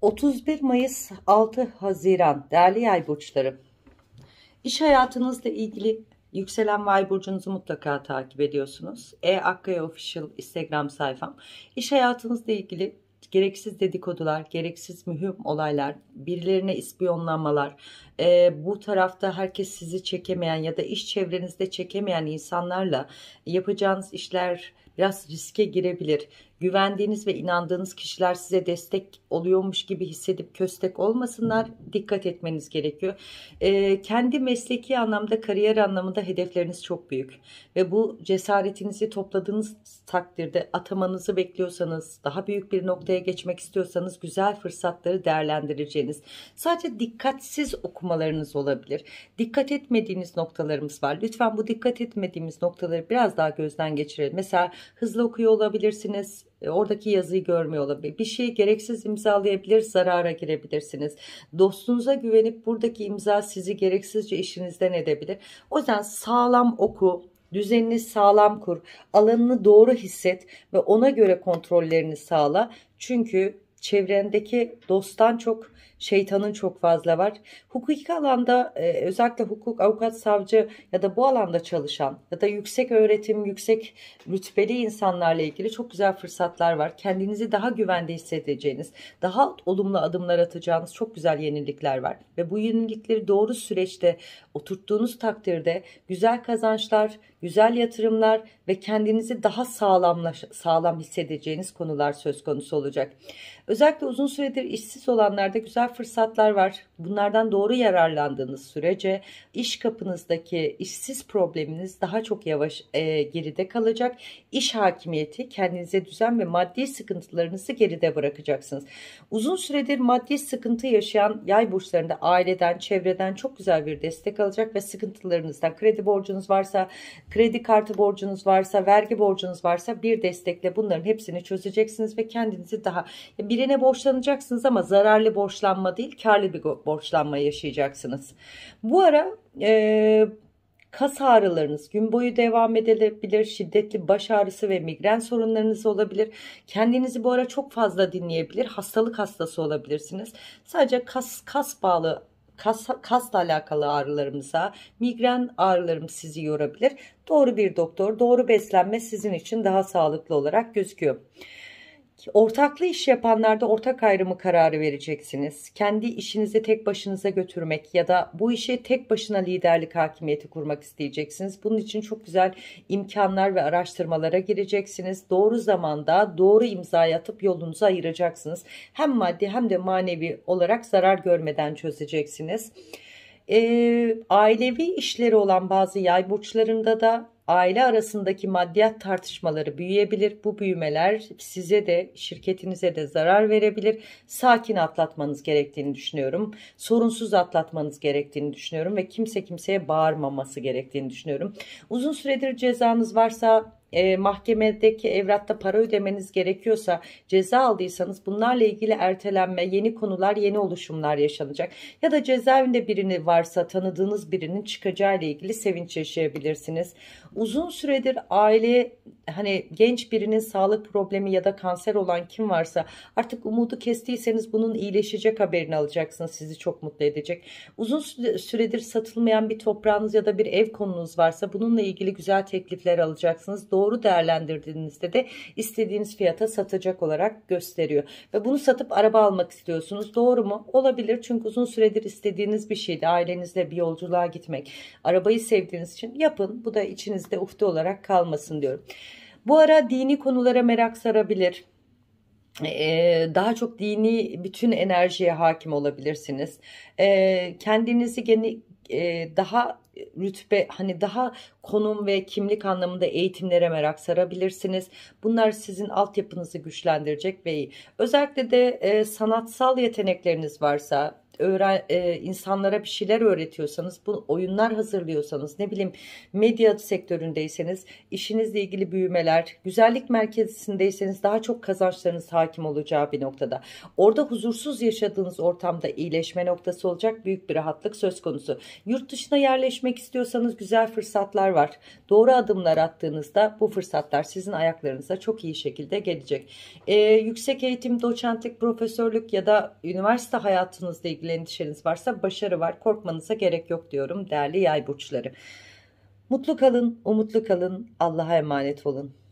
31 Mayıs 6 Haziran değerli yay burçları. İş hayatınızla ilgili yükselen yay burcunuzu mutlaka takip ediyorsunuz. E Akkaya Official Instagram sayfam. İş hayatınızla ilgili gereksiz dedikodular, gereksiz mühim olaylar, birilerine ispiyonlanmalar, e, bu tarafta herkes sizi çekemeyen ya da iş çevrenizde çekemeyen insanlarla yapacağınız işler biraz riske girebilir. Güvendiğiniz ve inandığınız kişiler size destek oluyormuş gibi hissedip köstek olmasınlar. Dikkat etmeniz gerekiyor. E, kendi mesleki anlamda, kariyer anlamında hedefleriniz çok büyük. Ve bu cesaretinizi topladığınız takdirde atamanızı bekliyorsanız, daha büyük bir noktaya geçmek istiyorsanız güzel fırsatları değerlendireceğiniz. Sadece dikkatsiz okumalarınız olabilir. Dikkat etmediğiniz noktalarımız var. Lütfen bu dikkat etmediğimiz noktaları biraz daha gözden geçirelim. Mesela hızlı okuyor olabilirsiniz e, oradaki yazıyı görmüyor olabilir. Bir şeyi gereksiz imzalayabilir, zarara girebilirsiniz. Dostunuza güvenip buradaki imza sizi gereksizce işinizden edebilir. O yüzden sağlam oku, düzenini sağlam kur, alanını doğru hisset ve ona göre kontrollerini sağla. Çünkü çevrendeki dosttan çok şeytanın çok fazla var. Hukuki alanda e, özellikle hukuk, avukat, savcı ya da bu alanda çalışan ya da yüksek öğretim, yüksek rütbeli insanlarla ilgili çok güzel fırsatlar var. Kendinizi daha güvende hissedeceğiniz, daha olumlu adımlar atacağınız çok güzel yenilikler var. Ve bu yenilikleri doğru süreçte oturttuğunuz takdirde güzel kazançlar, güzel yatırımlar ve kendinizi daha sağlamlaş, sağlam hissedeceğiniz konular söz konusu olacak. Özellikle uzun süredir işsiz olanlarda güzel güzel fırsatlar var. Bunlardan doğru yararlandığınız sürece iş kapınızdaki işsiz probleminiz daha çok yavaş e, geride kalacak. İş hakimiyeti kendinize düzen ve maddi sıkıntılarınızı geride bırakacaksınız. Uzun süredir maddi sıkıntı yaşayan yay burçlarında aileden, çevreden çok güzel bir destek alacak ve sıkıntılarınızdan kredi borcunuz varsa, kredi kartı borcunuz varsa, vergi borcunuz varsa bir destekle bunların hepsini çözeceksiniz ve kendinizi daha birine borçlanacaksınız ama zararlı borçlan borçlanma değil karlı bir borçlanma yaşayacaksınız. Bu ara e, kas ağrılarınız gün boyu devam edebilir. Şiddetli baş ağrısı ve migren sorunlarınız olabilir. Kendinizi bu ara çok fazla dinleyebilir. Hastalık hastası olabilirsiniz. Sadece kas, kas bağlı kas, kasla alakalı ağrılarımıza, migren ağrılarımız sizi yorabilir. Doğru bir doktor, doğru beslenme sizin için daha sağlıklı olarak gözüküyor. Ortaklı iş yapanlarda ortak ayrımı kararı vereceksiniz. Kendi işinizi tek başınıza götürmek ya da bu işe tek başına liderlik hakimiyeti kurmak isteyeceksiniz. Bunun için çok güzel imkanlar ve araştırmalara gireceksiniz. Doğru zamanda doğru imza atıp yolunuzu ayıracaksınız. Hem maddi hem de manevi olarak zarar görmeden çözeceksiniz. E, ailevi işleri olan bazı yay burçlarında da Aile arasındaki maddiyat tartışmaları büyüyebilir. Bu büyümeler size de şirketinize de zarar verebilir. Sakin atlatmanız gerektiğini düşünüyorum. Sorunsuz atlatmanız gerektiğini düşünüyorum ve kimse kimseye bağırmaması gerektiğini düşünüyorum. Uzun süredir cezanız varsa e, mahkemedeki evratta para ödemeniz gerekiyorsa ceza aldıysanız bunlarla ilgili ertelenme, yeni konular, yeni oluşumlar yaşanacak. Ya da cezaevinde birini varsa tanıdığınız birinin çıkacağı ile ilgili sevinç yaşayabilirsiniz. Uzun süredir aile hani genç birinin sağlık problemi ya da kanser olan kim varsa artık umudu kestiyseniz bunun iyileşecek haberini alacaksınız. Sizi çok mutlu edecek. Uzun süredir satılmayan bir toprağınız ya da bir ev konunuz varsa bununla ilgili güzel teklifler alacaksınız doğru değerlendirdiğinizde de istediğiniz fiyata satacak olarak gösteriyor. Ve bunu satıp araba almak istiyorsunuz. Doğru mu? Olabilir. Çünkü uzun süredir istediğiniz bir şeydi. Ailenizle bir yolculuğa gitmek. Arabayı sevdiğiniz için yapın. Bu da içinizde ufte olarak kalmasın diyorum. Bu ara dini konulara merak sarabilir ee, daha çok dini bütün enerjiye hakim olabilirsiniz. Ee, kendinizi e, daha rütbe hani daha konum ve kimlik anlamında eğitimlere merak sarabilirsiniz. Bunlar sizin altyapınızı güçlendirecek ve iyi. özellikle de e, sanatsal yetenekleriniz varsa öğren, e, insanlara bir şeyler öğretiyorsanız, bu oyunlar hazırlıyorsanız, ne bileyim medya sektöründeyseniz, işinizle ilgili büyümeler, güzellik merkezindeyseniz daha çok kazançlarınız hakim olacağı bir noktada. Orada huzursuz yaşadığınız ortamda iyileşme noktası olacak büyük bir rahatlık söz konusu. Yurt dışına yerleşmek istiyorsanız güzel fırsatlar var. Doğru adımlar attığınızda bu fırsatlar sizin ayaklarınıza çok iyi şekilde gelecek. E, yüksek eğitim, doçentlik, profesörlük ya da üniversite hayatınızla ilgili ilgili endişeniz varsa başarı var. Korkmanıza gerek yok diyorum değerli yay burçları. Mutlu kalın, umutlu kalın, Allah'a emanet olun.